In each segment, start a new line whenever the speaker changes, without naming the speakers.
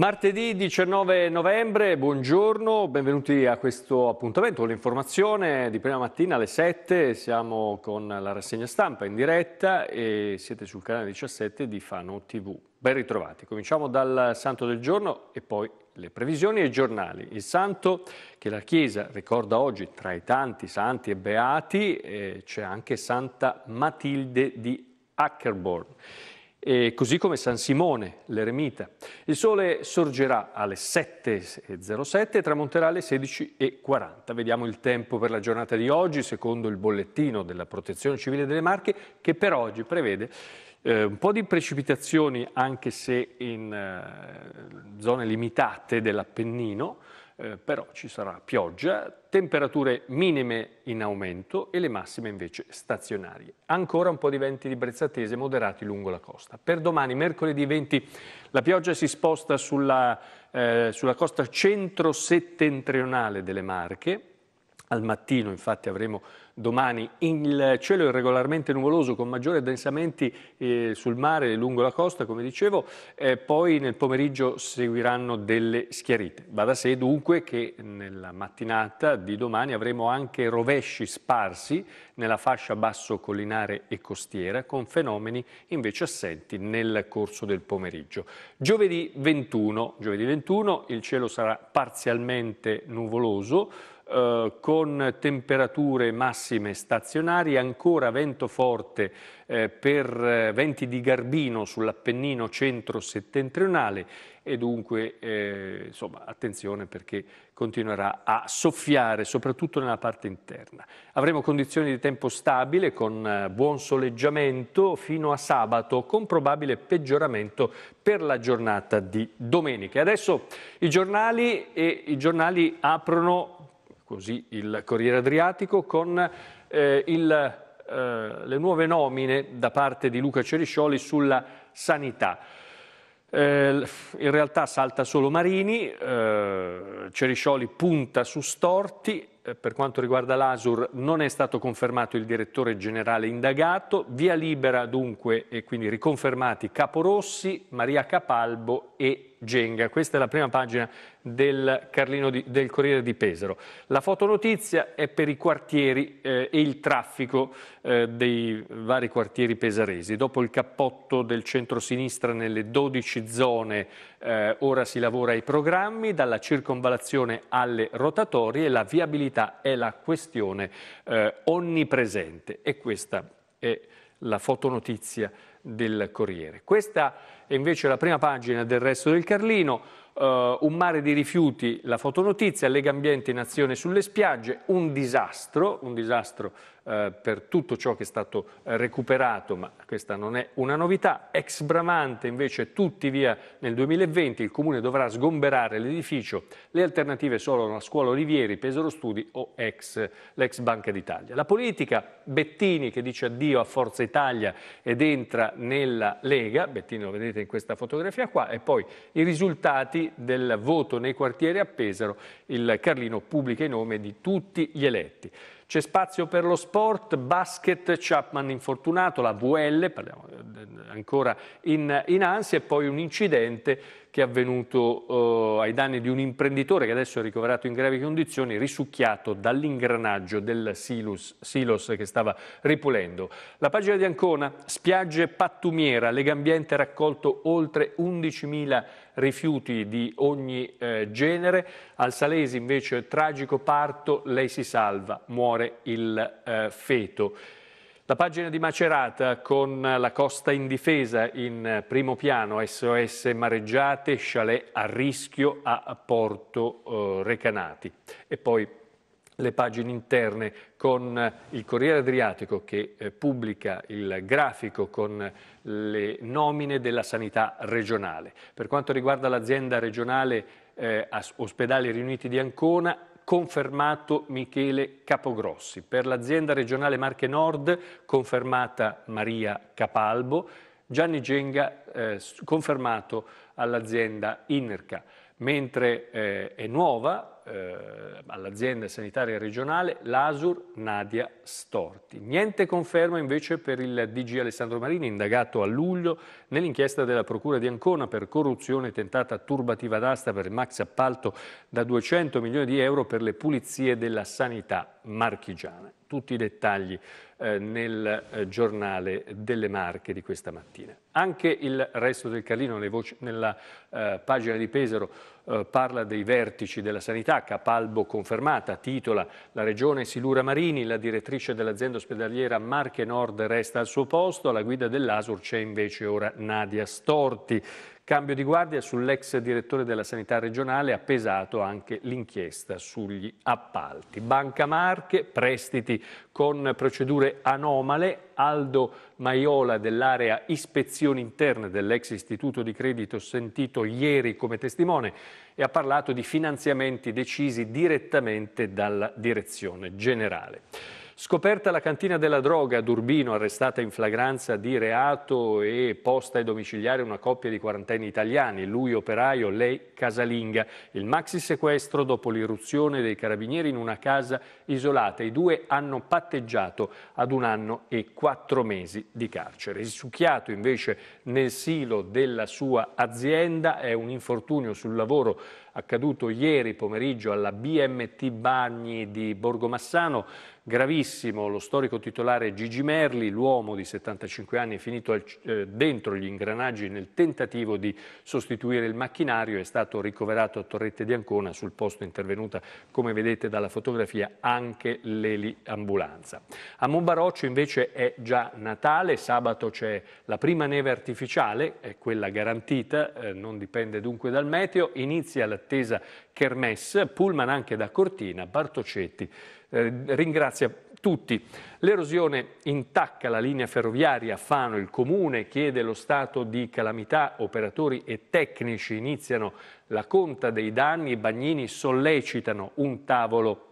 Martedì 19 novembre, buongiorno, benvenuti a questo appuntamento l'informazione di prima mattina alle 7, siamo con la rassegna stampa in diretta e siete sul canale 17 di Fano TV. Ben ritrovati, cominciamo dal santo del giorno e poi le previsioni e i giornali. Il santo che la Chiesa ricorda oggi tra i tanti santi e beati eh, c'è anche Santa Matilde di Ackerborn e così come San Simone, l'eremita. Il sole sorgerà alle 7.07 e tramonterà alle 16.40. Vediamo il tempo per la giornata di oggi, secondo il bollettino della Protezione Civile delle Marche, che per oggi prevede eh, un po' di precipitazioni, anche se in eh, zone limitate dell'Appennino, eh, però ci sarà pioggia, temperature minime in aumento e le massime invece stazionarie. Ancora un po' di venti di brezza tese moderati lungo la costa. Per domani, mercoledì 20, la pioggia si sposta sulla, eh, sulla costa centro-settentrionale delle Marche. Al mattino infatti avremo domani il cielo è regolarmente nuvoloso con maggiori addensamenti eh, sul mare e lungo la costa, come dicevo, eh, poi nel pomeriggio seguiranno delle schiarite. Va da sé dunque che nella mattinata di domani avremo anche rovesci sparsi nella fascia basso collinare e costiera con fenomeni invece assenti nel corso del pomeriggio. Giovedì 21, giovedì 21 il cielo sarà parzialmente nuvoloso eh, con temperature massime massime stazionarie, ancora vento forte eh, per eh, venti di Garbino sull'Appennino centro-settentrionale e dunque eh, insomma, attenzione perché continuerà a soffiare soprattutto nella parte interna. Avremo condizioni di tempo stabile con eh, buon soleggiamento fino a sabato con probabile peggioramento per la giornata di domenica. E adesso i giornali, e i giornali aprono così il Corriere Adriatico, con eh, il, eh, le nuove nomine da parte di Luca Ceriscioli sulla sanità. Eh, in realtà salta solo Marini, eh, Ceriscioli punta su Storti eh, per quanto riguarda l'Asur non è stato confermato il direttore generale indagato, via libera dunque e quindi riconfermati Caporossi, Maria Capalbo e Genga. Questa è la prima pagina del, di, del Corriere di Pesaro. La fotonotizia è per i quartieri eh, e il traffico eh, dei vari quartieri pesaresi. Dopo il cappotto del centro-sinistra nelle 12 zone eh, ora si lavora ai programmi, dalla circonvalazione alle rotatorie e la viabilità modalità è la questione eh, onnipresente e questa è la fotonotizia del Corriere. Questa è invece la prima pagina del resto del Carlino, Uh, un mare di rifiuti, la fotonotizia, Lega Ambiente in azione sulle spiagge, un disastro, un disastro eh, per tutto ciò che è stato eh, recuperato, ma questa non è una novità. Ex Bramante invece tutti via nel 2020, il Comune dovrà sgomberare l'edificio, le alternative sono la Scuola Olivieri, Pesaro Studi o ex, l'ex Banca d'Italia. La politica, Bettini che dice addio a Forza Italia ed entra nella Lega, Bettini lo vedete in questa fotografia qua, e poi i risultati del voto nei quartieri a Pesaro, il Carlino pubblica i nomi di tutti gli eletti. C'è spazio per lo sport, basket, Chapman infortunato, la VL, parliamo eh, ancora in, in ansia e poi un incidente che è avvenuto eh, ai danni di un imprenditore che adesso è ricoverato in gravi condizioni, risucchiato dall'ingranaggio del silos, silos, che stava ripulendo. La pagina di Ancona, spiagge pattumiera, Legambiente ha raccolto oltre 11.000 rifiuti di ogni eh, genere, al Salesi invece tragico parto, lei si salva, muore il eh, feto. La pagina di Macerata con la costa in difesa in primo piano, SOS mareggiate, chalet a rischio a Porto eh, Recanati. E poi le pagine interne con il Corriere Adriatico che eh, pubblica il grafico con le nomine della sanità regionale. Per quanto riguarda l'azienda regionale eh, Ospedali Riuniti di Ancona, confermato Michele Capogrossi, per l'azienda regionale Marche Nord confermata Maria Capalbo, Gianni Genga eh, confermato all'azienda Innerca mentre eh, è nuova eh, all'azienda sanitaria regionale l'Asur Nadia Storti. Niente conferma invece per il DG Alessandro Marini, indagato a luglio nell'inchiesta della Procura di Ancona per corruzione tentata turbativa d'asta per il max appalto da 200 milioni di euro per le pulizie della sanità marchigiana tutti i dettagli eh, nel eh, giornale delle Marche di questa mattina. Anche il resto del Carlino voci, nella eh, pagina di Pesaro eh, parla dei vertici della sanità, Capalbo confermata, titola la regione Silura Marini, la direttrice dell'azienda ospedaliera Marche Nord resta al suo posto, alla guida dell'Asur c'è invece ora Nadia Storti. Cambio di guardia sull'ex direttore della sanità regionale ha pesato anche l'inchiesta sugli appalti. Banca Marche, prestiti con procedure anomale, Aldo Maiola dell'area ispezioni interne dell'ex istituto di credito sentito ieri come testimone e ha parlato di finanziamenti decisi direttamente dalla direzione generale. Scoperta la cantina della droga ad Urbino, arrestata in flagranza di reato e posta ai domiciliari una coppia di quarantenni italiani, lui operaio, lei casalinga. Il maxi sequestro dopo l'irruzione dei carabinieri in una casa isolata. I due hanno patteggiato ad un anno e quattro mesi di carcere. Risucchiato invece nel silo della sua azienda è un infortunio sul lavoro accaduto ieri pomeriggio alla BMT Bagni di Borgomassano gravissimo lo storico titolare Gigi Merli, l'uomo di 75 anni è finito al, eh, dentro gli ingranaggi nel tentativo di sostituire il macchinario, è stato ricoverato a Torrette di Ancona, sul posto intervenuta come vedete dalla fotografia anche l'eli ambulanza. A Monbaroccio invece è già Natale, sabato c'è la prima neve artificiale, è quella garantita, eh, non dipende dunque dal meteo, inizia l'attesa Kermesse, pullman anche da Cortina, Bartocetti eh, ringrazia tutti. L'erosione intacca la linea ferroviaria a Fano, il comune chiede lo stato di calamità, operatori e tecnici iniziano la conta dei danni, i bagnini sollecitano un tavolo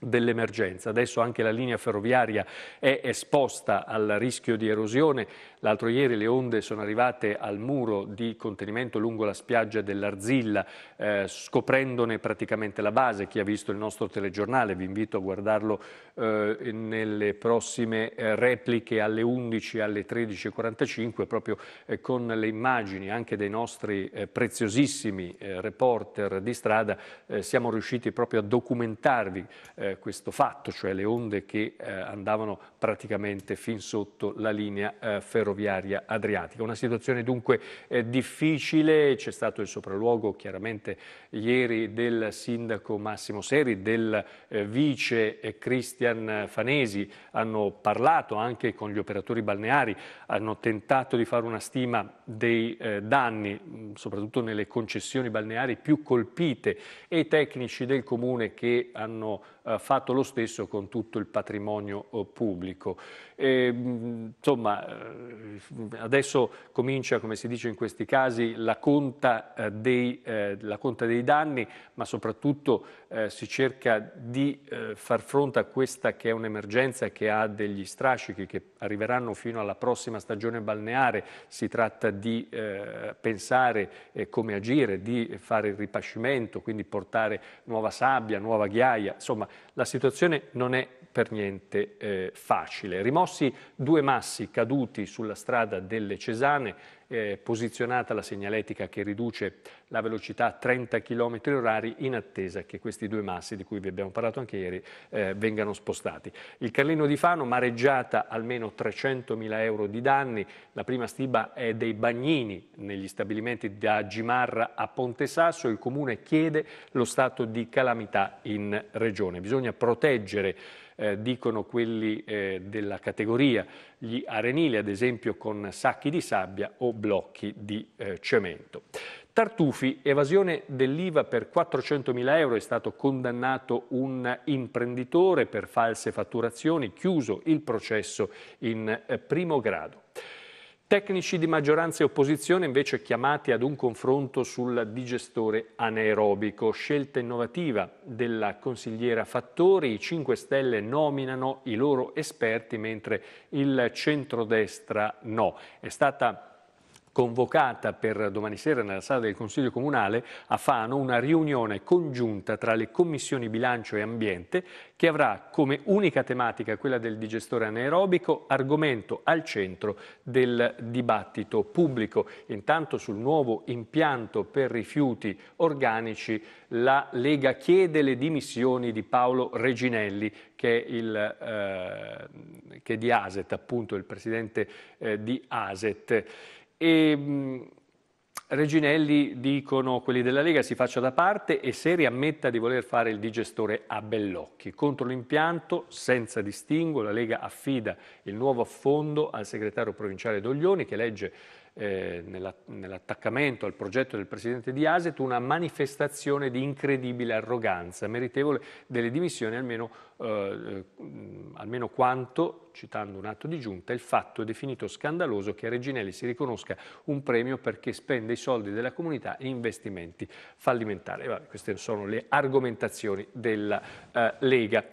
dell'emergenza. Adesso anche la linea ferroviaria è esposta al rischio di erosione L'altro ieri le onde sono arrivate al muro di contenimento lungo la spiaggia dell'Arzilla, eh, scoprendone praticamente la base. Chi ha visto il nostro telegiornale, vi invito a guardarlo eh, nelle prossime eh, repliche alle 11 alle 13.45, proprio eh, con le immagini anche dei nostri eh, preziosissimi eh, reporter di strada, siamo riusciti proprio a documentarvi questo fatto, cioè le onde che andavano praticamente fin sotto la linea ferroviaria ferroviaria adriatica. Una situazione dunque eh, difficile, c'è stato il sopralluogo chiaramente ieri del sindaco Massimo Seri, del eh, vice eh, Cristian Fanesi, hanno parlato anche con gli operatori balneari, hanno tentato di fare una stima dei eh, danni, mm, soprattutto nelle concessioni balneari più colpite e i tecnici del comune che hanno eh, fatto lo stesso con tutto il patrimonio eh, pubblico. E, mm, insomma, eh, adesso comincia, come si dice in questi casi, la conta, dei, la conta dei danni, ma soprattutto si cerca di far fronte a questa che è un'emergenza che ha degli strascichi che arriveranno fino alla prossima stagione balneare. Si tratta di pensare come agire, di fare il ripascimento, quindi portare nuova sabbia, nuova ghiaia, insomma la situazione non è per niente eh, facile. Rimossi due massi caduti sulla strada delle Cesane eh, posizionata la segnaletica che riduce la velocità a 30 km orari in attesa che questi due massi di cui vi abbiamo parlato anche ieri eh, vengano spostati. Il Carlino di Fano, mareggiata almeno 300 mila euro di danni, la prima stiba è dei bagnini negli stabilimenti da Gimarra a Ponte Sasso, il Comune chiede lo stato di calamità in Regione. Bisogna proteggere eh, dicono quelli eh, della categoria, gli arenili ad esempio con sacchi di sabbia o blocchi di eh, cemento. Tartufi, evasione dell'IVA per 400.000 euro, è stato condannato un imprenditore per false fatturazioni, chiuso il processo in eh, primo grado. Tecnici di maggioranza e opposizione invece chiamati ad un confronto sul digestore anaerobico. Scelta innovativa della consigliera Fattori, i 5 Stelle nominano i loro esperti mentre il centrodestra no. È stata convocata per domani sera nella sala del Consiglio Comunale a Fano una riunione congiunta tra le commissioni bilancio e ambiente che avrà come unica tematica quella del digestore anaerobico, argomento al centro del dibattito pubblico. Intanto sul nuovo impianto per rifiuti organici la Lega chiede le dimissioni di Paolo Reginelli che è, il, eh, che è di ASET, appunto il presidente eh, di ASET. E, mh, mm, Reginelli dicono quelli della Lega si faccia da parte e Seri ammetta di voler fare il digestore a Bellocchi. Contro l'impianto, senza distinguo, la Lega affida il nuovo affondo al segretario provinciale Doglioni che legge eh, nell'attaccamento al progetto del presidente di Aset una manifestazione di incredibile arroganza, meritevole delle dimissioni almeno, eh, eh, almeno quanto, citando un atto di giunta, il fatto è definito scandaloso che a Reginelli si riconosca un premio perché spende i soldi della comunità in investimenti fallimentari. Vabbè, queste sono le argomentazioni della eh, Lega.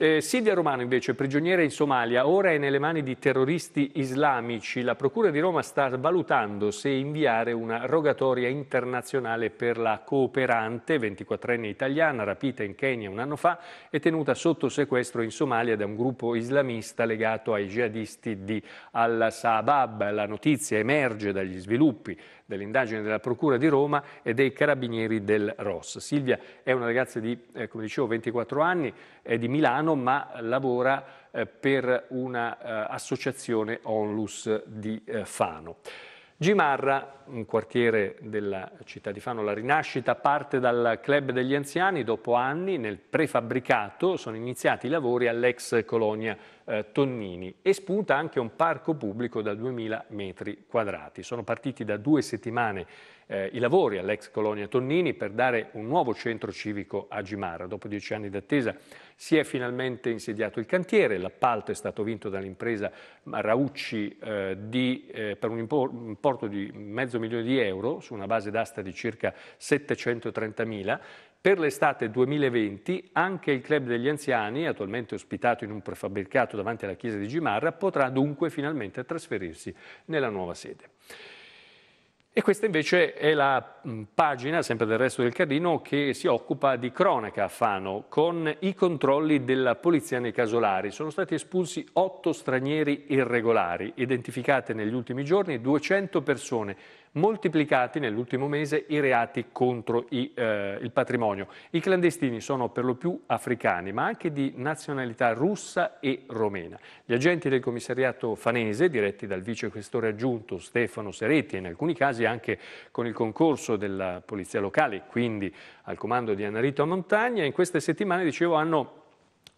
Eh, Silvia Romano invece, prigioniera in Somalia, ora è nelle mani di terroristi islamici. La Procura di Roma sta valutando se inviare una rogatoria internazionale per la cooperante, 24enne italiana, rapita in Kenya un anno fa e tenuta sotto sequestro in Somalia da un gruppo islamista legato ai jihadisti di Al-Shabaab. La notizia emerge dagli sviluppi dell'indagine della Procura di Roma e dei Carabinieri del ROS. Silvia è una ragazza di, eh, come dicevo, 24 anni, è di Milano, ma lavora eh, per un'associazione eh, Onlus di eh, Fano. Gimarra, un quartiere della città di Fano, la rinascita parte dal club degli anziani, dopo anni nel prefabbricato sono iniziati i lavori all'ex colonia eh, Tonnini e spunta anche un parco pubblico da 2000 metri quadrati. Sono partiti da due settimane eh, i lavori all'ex colonia Tonnini per dare un nuovo centro civico a Gimarra. Dopo dieci anni d'attesa si è finalmente insediato il cantiere, l'appalto è stato vinto dall'impresa Raucci eh, di, eh, per un importo di mezzo milione di euro su una base d'asta di circa 730 mila per l'estate 2020 anche il Club degli Anziani, attualmente ospitato in un prefabbricato davanti alla chiesa di Gimarra, potrà dunque finalmente trasferirsi nella nuova sede. E questa invece è la mm, pagina, sempre del resto del Carlino, che si occupa di cronaca a Fano con i controlli della polizia nei casolari. Sono stati espulsi otto stranieri irregolari, identificate negli ultimi giorni 200 persone, moltiplicati nell'ultimo mese i reati contro i, eh, il patrimonio. I clandestini sono per lo più africani, ma anche di nazionalità russa e romena. Gli agenti del commissariato fanese, diretti dal vice questore aggiunto Stefano Seretti e in alcuni casi anche con il concorso della polizia locale, quindi al comando di Anarito Montagna, in queste settimane, dicevo, hanno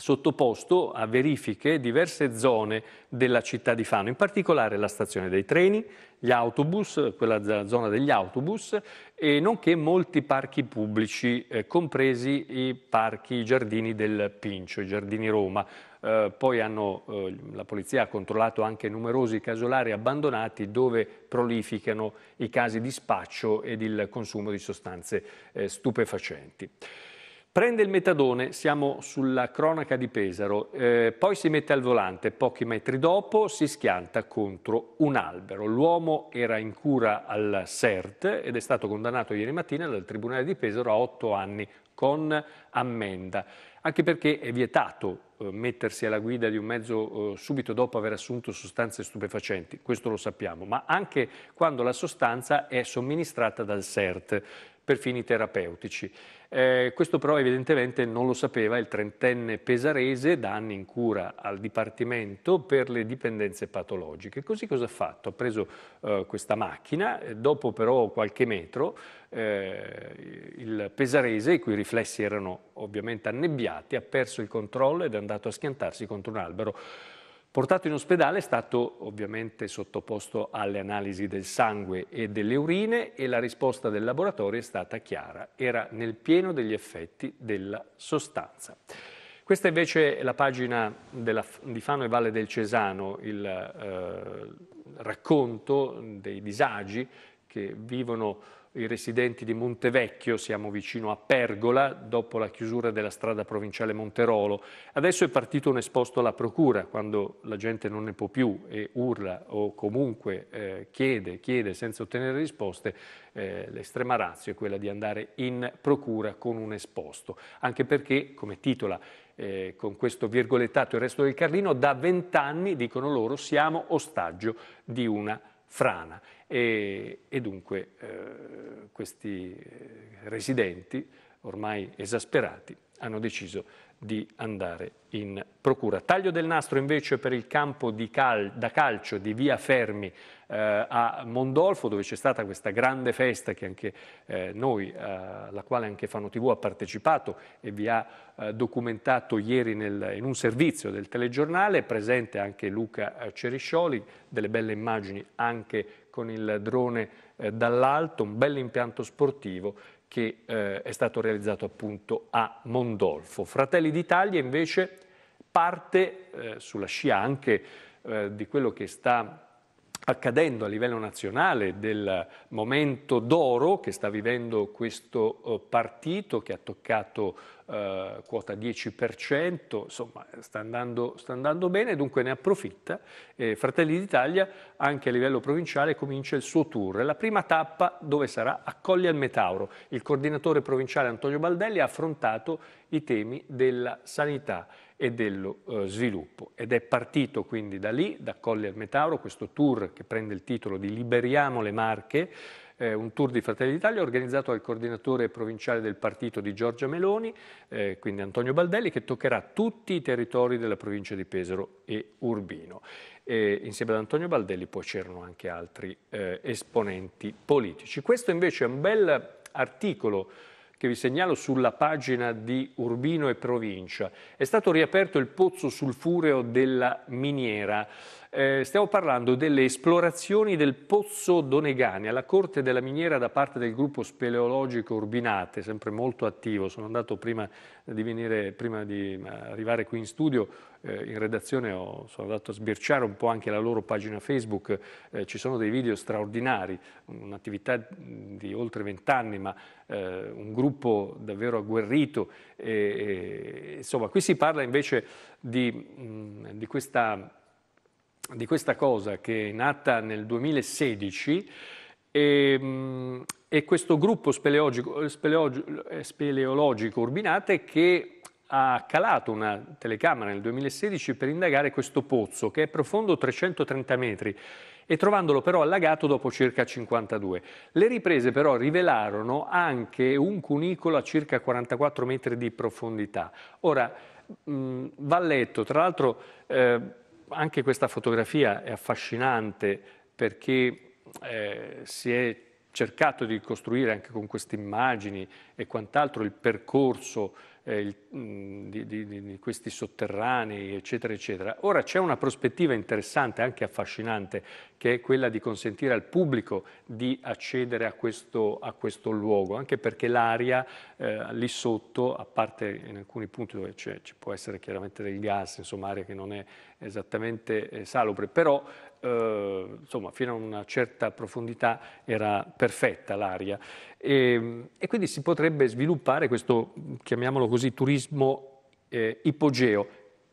sottoposto a verifiche diverse zone della città di Fano, in particolare la stazione dei treni, gli autobus, quella zona degli autobus, e nonché molti parchi pubblici, eh, compresi i parchi, i giardini del Pincio, i giardini Roma. Eh, poi hanno, eh, la polizia ha controllato anche numerosi casolari abbandonati dove prolificano i casi di spaccio ed il consumo di sostanze eh, stupefacenti. Prende il metadone, siamo sulla cronaca di Pesaro, eh, poi si mette al volante, pochi metri dopo si schianta contro un albero. L'uomo era in cura al CERT ed è stato condannato ieri mattina dal Tribunale di Pesaro a otto anni con ammenda, anche perché è vietato eh, mettersi alla guida di un mezzo eh, subito dopo aver assunto sostanze stupefacenti, questo lo sappiamo, ma anche quando la sostanza è somministrata dal CERT per fini terapeutici. Eh, questo però evidentemente non lo sapeva il trentenne pesarese, da anni in cura al Dipartimento per le dipendenze patologiche. Così cosa ha fatto? Ha preso eh, questa macchina, eh, dopo però qualche metro eh, il pesarese, i cui riflessi erano ovviamente annebbiati, ha perso il controllo ed è andato a schiantarsi contro un albero. Portato in ospedale è stato ovviamente sottoposto alle analisi del sangue e delle urine e la risposta del laboratorio è stata chiara, era nel pieno degli effetti della sostanza. Questa invece è la pagina della, di Fano e Valle del Cesano, il eh, racconto dei disagi che vivono i residenti di Montevecchio, siamo vicino a Pergola, dopo la chiusura della strada provinciale Monterolo. Adesso è partito un esposto alla procura, quando la gente non ne può più e urla o comunque eh, chiede, chiede senza ottenere risposte, eh, l'estrema razio è quella di andare in procura con un esposto, anche perché, come titola eh, con questo virgolettato il resto del Carlino, da vent'anni, dicono loro, siamo ostaggio di una frana e, e dunque eh, questi eh, residenti ormai esasperati hanno deciso di andare in procura. Taglio del nastro invece per il campo cal da calcio di Via Fermi eh, a Mondolfo dove c'è stata questa grande festa che anche eh, noi, eh, alla quale anche Fano TV ha partecipato e vi ha eh, documentato ieri nel, in un servizio del telegiornale, presente anche Luca eh, Ceriscioli, delle belle immagini anche con il drone eh, dall'alto, un bel impianto sportivo che eh, è stato realizzato appunto a Mondolfo. Fratelli d'Italia invece parte eh, sulla scia anche eh, di quello che sta accadendo a livello nazionale del momento d'oro che sta vivendo questo eh, partito che ha toccato eh, quota 10%, insomma sta andando, sta andando, bene, dunque ne approfitta. Eh, Fratelli d'Italia anche a livello provinciale comincia il suo tour. La prima tappa dove sarà? A Colli al Metauro. Il coordinatore provinciale Antonio Baldelli ha affrontato i temi della sanità e dello eh, sviluppo. Ed è partito quindi da lì, da Colli al Metauro, questo tour che prende il titolo di Liberiamo le Marche, eh, un tour di Fratelli d'Italia organizzato dal coordinatore provinciale del partito di Giorgia Meloni, eh, quindi Antonio Baldelli, che toccherà tutti i territori della provincia di Pesaro e Urbino. E insieme ad Antonio Baldelli poi c'erano anche altri eh, esponenti politici. Questo invece è un bel articolo che vi segnalo sulla pagina di Urbino e Provincia. È stato riaperto il pozzo sulfureo della miniera. Eh, stiamo parlando delle esplorazioni del pozzo Donegani alla corte della miniera da parte del gruppo speleologico Urbinate, sempre molto attivo. Sono andato prima di, venire, prima di arrivare qui in studio eh, in redazione ho, sono andato a sbirciare un po' anche la loro pagina Facebook, eh, ci sono dei video straordinari, un'attività di oltre vent'anni, ma eh, un gruppo davvero agguerrito. E, e, insomma, qui si parla invece di, mh, di, questa, di, questa, cosa che è nata nel 2016 e, mh, e questo gruppo speleologico, speleologico, speleologico Urbinate che ha calato una telecamera nel 2016 per indagare questo pozzo che è profondo 330 metri e trovandolo però allagato dopo circa 52. Le riprese però rivelarono anche un cunicolo a circa 44 metri di profondità. Ora, mh, va letto, tra l'altro eh, anche questa fotografia è affascinante perché eh, si è cercato di costruire anche con queste immagini e quant'altro il percorso eh, il, di, di, di, questi sotterranei, eccetera, eccetera. Ora c'è una prospettiva interessante, anche affascinante, che è quella di consentire al pubblico di accedere a questo, a questo luogo, anche perché l'aria eh, lì sotto, a parte in alcuni punti dove ci può essere chiaramente del gas, insomma aria che non è esattamente eh, salubre, però eh, insomma, fino a una certa profondità era perfetta l'aria. E, ehm, e, quindi si potrebbe sviluppare questo, chiamiamolo così, turismo eh, ipogeo.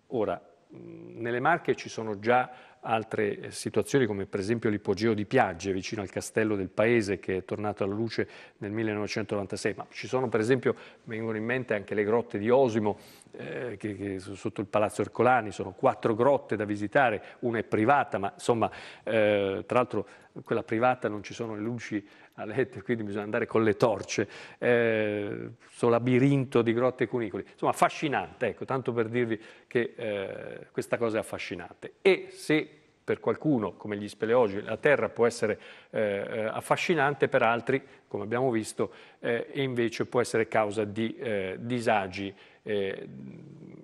Ora, nelle Marche ci sono già altre eh, situazioni come per esempio l'ipogeo di Piagge vicino al castello del paese che è tornato alla luce nel 1996, ma ci sono per esempio, vengono in mente anche le grotte di Osimo eh, che, che sotto il Palazzo Ercolani, sono quattro grotte da visitare, una è privata, ma insomma eh, tra l'altro quella privata non ci sono le luci a letto, quindi bisogna andare con le torce, eh, questo labirinto di grotte e cunicoli. Insomma, affascinante, ecco, tanto per dirvi che eh, questa cosa è affascinante. E se per qualcuno, come gli speleologi, la Terra può essere eh, eh, affascinante, per altri, come abbiamo visto, eh, invece può essere causa di eh, disagi eh,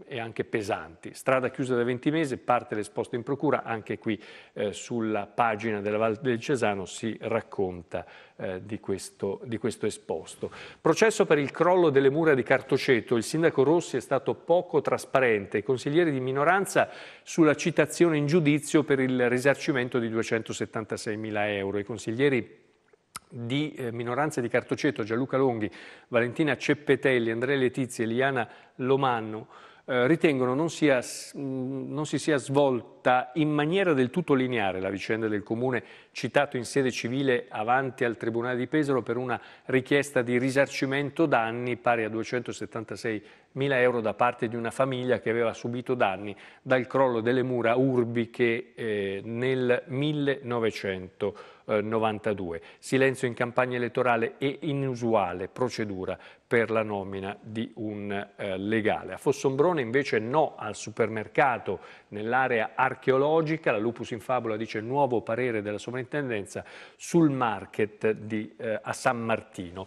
e anche pesanti. Strada chiusa da 20 mesi, parte l'esposto in procura, anche qui eh, sulla pagina della Val del Cesano si racconta eh, di, questo, di, questo, esposto. Processo per il crollo delle mura di Cartoceto, il sindaco Rossi è stato poco trasparente, i consiglieri di minoranza sulla citazione in giudizio per il risarcimento di 276 mila euro, i consiglieri di eh, minoranze di Cartoceto, Gianluca Longhi, Valentina Ceppetelli, Andrea Letizia Eliana Liana Lomanno, eh, ritengono non, sia, non, si sia svolta in maniera del tutto lineare la vicenda del Comune citato in sede civile avanti al Tribunale di Pesaro per una richiesta di risarcimento danni pari a 276 1.000 euro da parte di una famiglia che aveva subito danni dal crollo delle mura urbiche eh, nel 1992. Silenzio in campagna elettorale e inusuale procedura per la nomina di un eh, legale. A Fossombrone invece no al supermercato nell'area archeologica, la Lupus in Fabula dice nuovo parere della sovrintendenza sul market di, eh, a San Martino.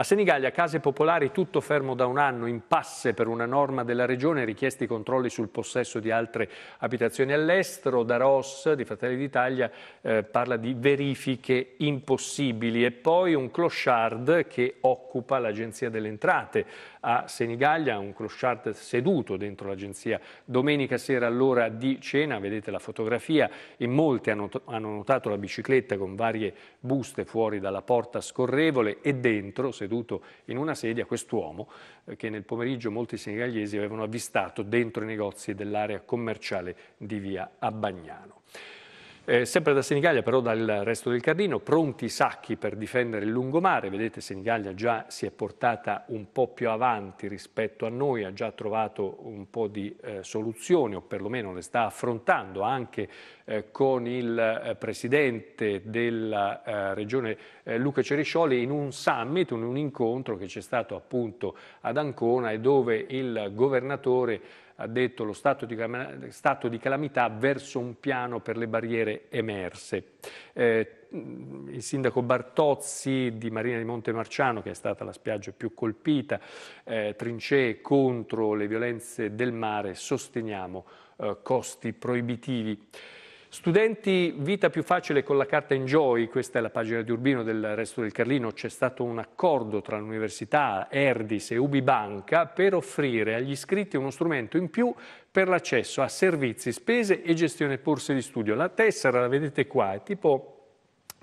A Senigallia case popolari tutto fermo da un anno, impasse per una norma della regione, richiesti controlli sul possesso di altre abitazioni all'estero. Da Ross di Fratelli d'Italia eh, parla di verifiche impossibili e poi un clochard che occupa l'Agenzia delle Entrate a Senigallia, un Khrushchev seduto dentro l'agenzia. Domenica sera all'ora di cena, vedete la fotografia, e molti hanno, hanno notato la bicicletta con varie buste fuori dalla porta scorrevole e dentro, seduto in una sedia, quest'uomo eh, che nel pomeriggio molti senegaliesi avevano avvistato dentro i negozi dell'area commerciale di via Abbagnano. Eh, sempre da Senigallia, però dal resto del Cardino, pronti i sacchi per difendere il lungomare. Vedete, Senigallia già si è portata un po' più avanti rispetto a noi, ha già trovato un po' di eh, soluzioni, o perlomeno le sta affrontando anche eh, con il eh, presidente della eh, regione eh, Luca Ceriscioli in un summit, in un incontro che c'è stato appunto ad Ancona e dove il governatore ha detto lo stato di, stato di, calamità verso un piano per le barriere emerse. Eh, mm, il sindaco Bartozzi di Marina di Monte Marciano, che è stata la spiaggia più colpita, eh, trincee contro le violenze del mare, sosteniamo eh, costi proibitivi. Studenti, vita più facile con la carta Enjoy, questa è la pagina di Urbino del Resto del Carlino, c'è stato un accordo tra l'Università, Erdis e Ubibanca per offrire agli iscritti uno strumento in più per l'accesso a servizi, spese e gestione borse di studio. La tessera la vedete qua, è tipo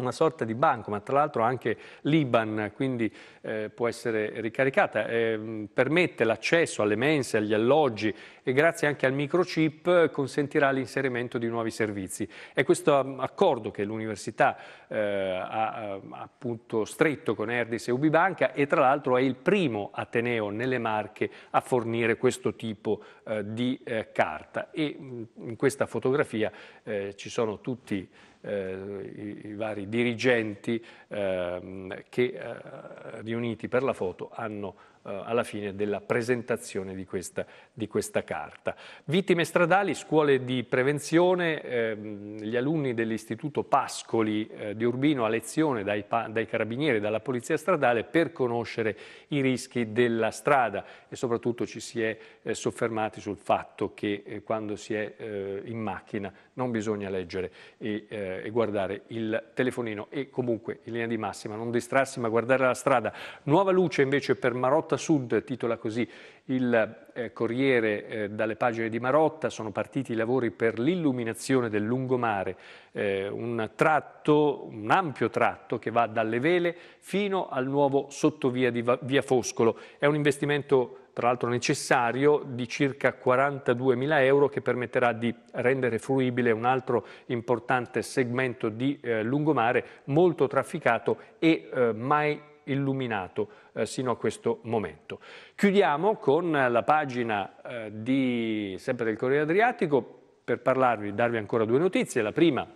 una sorta di banco, ma tra l'altro anche l'IBAN, quindi eh, può essere ricaricata, eh, permette l'accesso alle mense, agli alloggi e grazie anche al microchip consentirà l'inserimento di nuovi servizi. È questo mm, accordo che l'Università eh, ha appunto stretto con Erdis e Ubibanca e tra l'altro è il primo Ateneo nelle Marche a fornire questo tipo eh, di eh, carta. E mm, in questa fotografia eh, ci sono tutti eh, i, i, vari dirigenti ehm, che eh, riuniti per la foto hanno eh, alla fine della presentazione di questa, di questa, carta. Vittime stradali, scuole di prevenzione, ehm, gli alunni dell'Istituto Pascoli eh, di Urbino a lezione dai, dai carabinieri e dalla polizia stradale per conoscere i rischi della strada e soprattutto ci si è eh, soffermati sul fatto che eh, quando si è in macchina non bisogna leggere e, eh, e, guardare il telefonino e comunque in linea di massima non distrarsi ma guardare la strada. Nuova luce invece per Marotta Sud, titola così il eh, Corriere eh, dalle pagine di Marotta, sono partiti i lavori per l'illuminazione del lungomare, eh, un tratto, un ampio tratto che va dalle vele fino al nuovo sottovia di Va via Foscolo. È un investimento tra l'altro necessario, di circa 42.000 euro che permetterà di rendere fruibile un altro importante segmento di eh, lungomare molto trafficato e eh, mai illuminato eh, sino a questo momento. Chiudiamo con la pagina eh, di, sempre del Corriere Adriatico per parlarvi, darvi ancora due notizie. La prima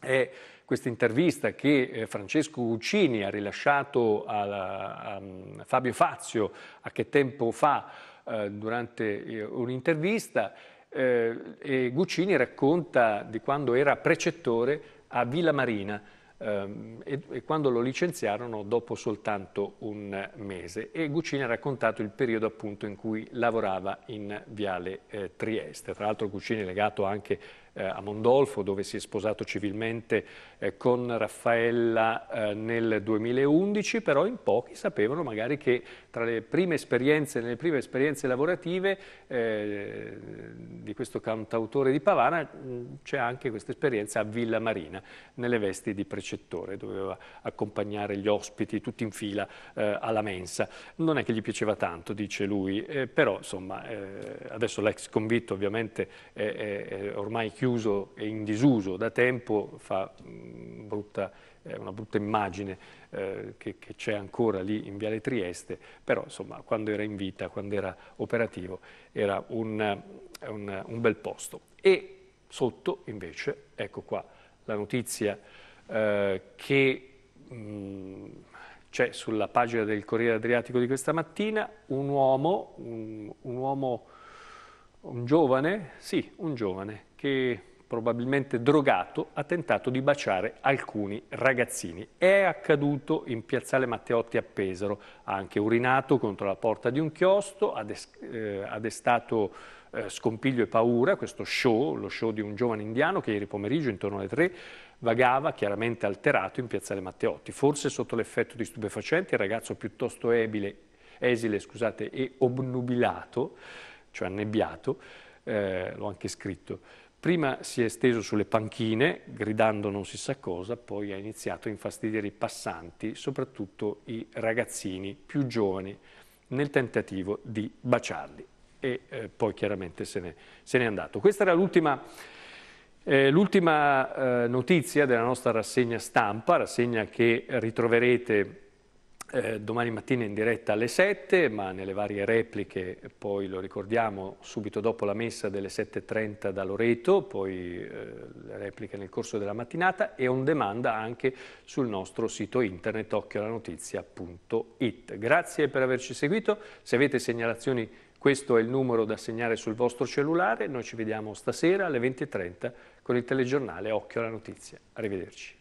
è questa intervista che eh, Francesco Guccini ha rilasciato a, a ehm, Fabio Fazio a che tempo fa eh, durante eh, un'intervista. Eh, Guccini racconta di quando era precettore a Villa Marina ehm, e, e, quando lo licenziarono dopo soltanto un mese e Guccini ha raccontato il periodo appunto in cui lavorava in Viale eh, Trieste. Tra l'altro Guccini è legato anche eh, a Mondolfo dove si è sposato civilmente eh, con Raffaella eh, nel 2011, però in pochi sapevano magari che tra le prime esperienze, nelle prime esperienze lavorative eh, di questo cantautore di Pavana mm, c'è anche questa esperienza a Villa Marina, nelle vesti di precettore, doveva accompagnare gli ospiti tutti in fila eh, alla mensa. Non è che gli piaceva tanto, dice lui, eh, però insomma adesso l'ex convitto ovviamente è, è, è ormai chiuso e in disuso da tempo, fa mm, brutta, eh, una brutta immagine eh, che, c'è ancora lì in Viale Trieste, però insomma quando era in vita, quando era operativo, era un, eh, un, un bel posto. E sotto invece, ecco qua, la notizia eh, che mm, c'è sulla pagina del Corriere Adriatico di questa mattina un uomo, un, un uomo, un giovane, sì, un giovane che probabilmente drogato, ha tentato di baciare alcuni ragazzini. È accaduto in piazzale Matteotti a Pesaro. Ha anche urinato contro la porta di un chiostro, ha, eh, destato eh, scompiglio e paura questo show, lo show di un giovane indiano che ieri pomeriggio intorno alle 3 vagava chiaramente alterato in piazzale Matteotti. Forse sotto l'effetto di stupefacenti, il ragazzo piuttosto ebile, esile scusate, e obnubilato, cioè annebbiato, eh, l'ho anche scritto, Prima si è steso sulle panchine, gridando non si sa cosa, poi ha iniziato a infastidire i passanti, soprattutto i ragazzini più giovani, nel tentativo di baciarli. E eh, poi chiaramente se n'è ne, andato. Questa era l'ultima eh, eh, notizia della nostra rassegna stampa, rassegna che ritroverete eh, domani mattina in diretta alle 7, ma nelle varie repliche, poi lo ricordiamo, subito dopo la messa delle 7.30 da Loreto, poi eh, le repliche nel corso della mattinata e on demand anche sul nostro sito internet occhiolanotizia.it. Grazie per averci seguito, se avete segnalazioni questo è il numero da segnare sul vostro cellulare, noi ci vediamo stasera alle 20.30 con il telegiornale Occhio alla Notizia. Arrivederci.